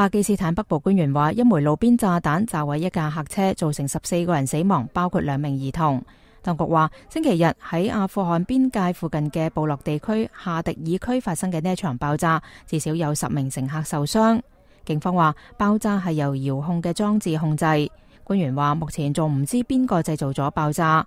巴基斯坦北部官员话，一枚路边炸弹炸毁一架客车，造成十四个人死亡，包括两名儿童。当局话，星期日喺阿富汗边界附近嘅部落地区夏迪尔区发生嘅呢一场爆炸，至少有十名乘客受伤。警方话，爆炸系由遥控嘅装置控制。官员话，目前仲唔知边个制造咗爆炸。